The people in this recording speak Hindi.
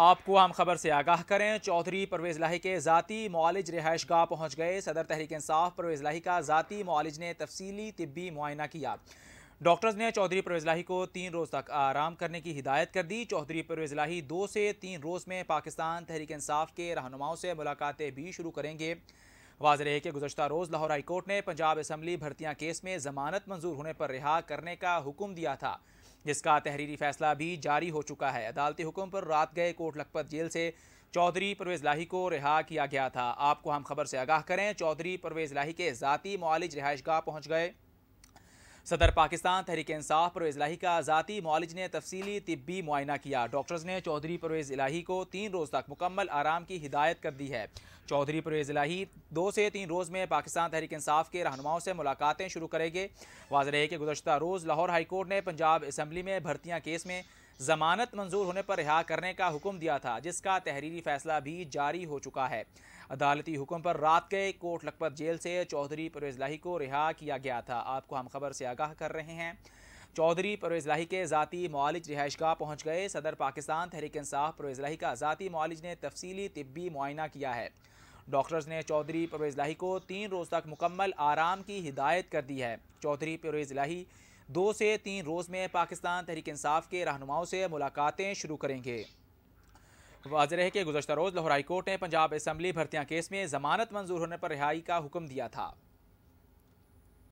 आपको हम खबर से आगाह करें चौधरी परवेज लाही के ज़ाती मालिज रिहाइश गाह पहुँच गए सदर तहरीक इंसाफ परवेज लाही का ज़ाती मालिज ने तफसली तिब्बी मुआयना किया डॉक्टर्स ने चौधरी परवेज लाही को तीन रोज़ तक आराम करने की हिदायत कर दी चौधरी परवेज लाही दो से तीन रोज़ में पाकिस्तान तहरीक इंसाफ के रहनुमाओं से मुलाकातें भी शुरू करेंगे वाज रहे कि गुजशत रोज़ लाहौर हाईकोर्ट ने पंजाब असम्बली भर्तियाँ केस में जमानत मंजूर होने पर रिहा करने का हुक्म दिया था जिसका तहरीरी फैसला भी जारी हो चुका है अदालती हुक्म पर रात गए कोट लखपत जेल से चौधरी परवेज़ लाही को रिहा किया गया था आपको हम खबर से आगाह करें चौधरी परवेज़ लाही के ज़ाती मालिज रिहाइश पहुँच गए सदर पाकिस्तान तहरीक इंसाफ परवेज़ इलाही का ज़ाती मॉलिज ने तफसली तिब्बी मुआयना किया डॉक्टर्स ने चौधरी परवेज़ इलाही को तीन रोज़ तक मुकम्मल आराम की हिदायत कर दी है चौधरी परवेज़ इलाही दो से तीन रोज़ में पाकिस्तान तहरीक इंसाफ के रहनुमाओं से मुलाकातें शुरू करेंगे वाज रहे कि गुजशत रोज़ लाहौर हाईकोर्ट ने पंजाब इसम्बली में भर्तियाँ केस में जमानत मंजूर होने पर रिहा करने का हुक्म दिया था जिसका तहरीरी फैसला भी जारी हो चुका है अदालती हुक्म पर रात के कोट लखपत जेल से चौधरी परवेज लाही को रिहा किया गया था आपको हम खबर से आगाह कर रहे हैं चौधरी परवेज लाही के जतीी मालिज गह पहुँच गए सदर पाकिस्तान तहरीक इंसाफ परवेज लाही का जतीी मालिज ने तफसली तबी मुआयना किया है डॉक्टर्स ने चौधरी परवेज लाही को तीन रोज़ तक मुकम्मल आराम की हिदायत कर दी है चौधरी परवेज लाही दो से तीन रोज़ में पाकिस्तान तहरीक इंसाफ के रहनुमाओं से मुलाकातें शुरू करेंगे वाजह है कि गुजशत रोज़ लाहौर कोर्ट ने पंजाब असम्बली भर्तियाँ केस में जमानत मंजूर होने पर रिहाई का हुक्म दिया था